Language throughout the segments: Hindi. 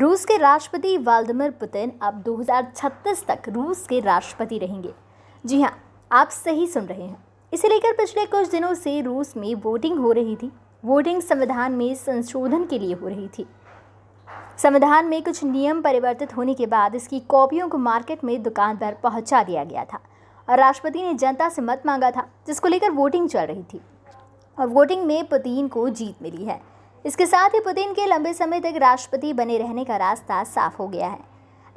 रूस के राष्ट्रपति व्लादिमिर पुतिन अब 2036 तक रूस के राष्ट्रपति रहेंगे जी हाँ आप सही सुन रहे हैं इसे लेकर पिछले कुछ दिनों से रूस में वोटिंग हो रही थी वोटिंग संविधान में संशोधन के लिए हो रही थी संविधान में कुछ नियम परिवर्तित होने के बाद इसकी कॉपियों को मार्केट में दुकान पर पहुंचा दिया गया था और राष्ट्रपति ने जनता से मत मांगा था जिसको लेकर वोटिंग चल रही थी और वोटिंग में पुतिन को जीत मिली है इसके साथ ही पुतिन के लंबे समय तक राष्ट्रपति बने रहने का रास्ता साफ हो गया है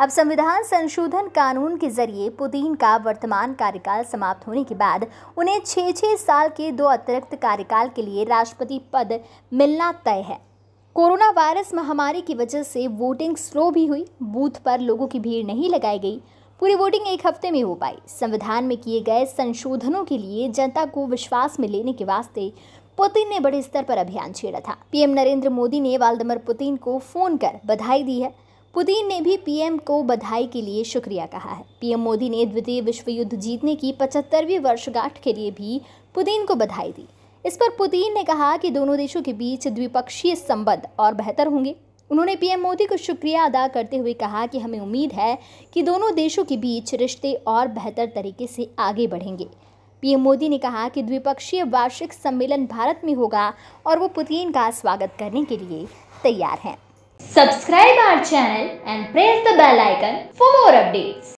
अब संविधान संशोधन कानून के जरिए पुतिन का वर्तमान कार्यकाल समाप्त होने के बाद उन्हें छः छः साल के दो अतिरिक्त कार्यकाल के लिए राष्ट्रपति पद मिलना तय है कोरोना वायरस महामारी की वजह से वोटिंग स्लो भी हुई बूथ पर लोगों की भीड़ नहीं लगाई गई पूरी वोटिंग एक हफ्ते में हो पाई संविधान में किए गए संशोधनों के लिए जनता को विश्वास में लेने के वास्ते पुतिन ने बड़े स्तर पर अभियान छेड़ा था पीएम नरेंद्र मोदी ने वाल्दमर पुतिन को फोन कर बधाई दी है पुतिन ने भी पीएम को बधाई के लिए शुक्रिया कहा है पीएम मोदी ने द्वितीय विश्व युद्ध जीतने की पचहत्तरवीं वर्षगांठ के लिए भी पुतिन को बधाई दी इस पर पुतिन ने कहा कि दोनों देशों के बीच द्विपक्षीय संबंध और बेहतर होंगे उन्होंने पीएम मोदी को शुक्रिया अदा करते हुए कहा कि हमें उम्मीद है कि दोनों देशों के बीच रिश्ते और बेहतर तरीके से आगे बढ़ेंगे पीएम मोदी ने कहा कि द्विपक्षीय वार्षिक सम्मेलन भारत में होगा और वो पुतिन का स्वागत करने के लिए तैयार हैं। Subscribe our channel and press the bell icon for more updates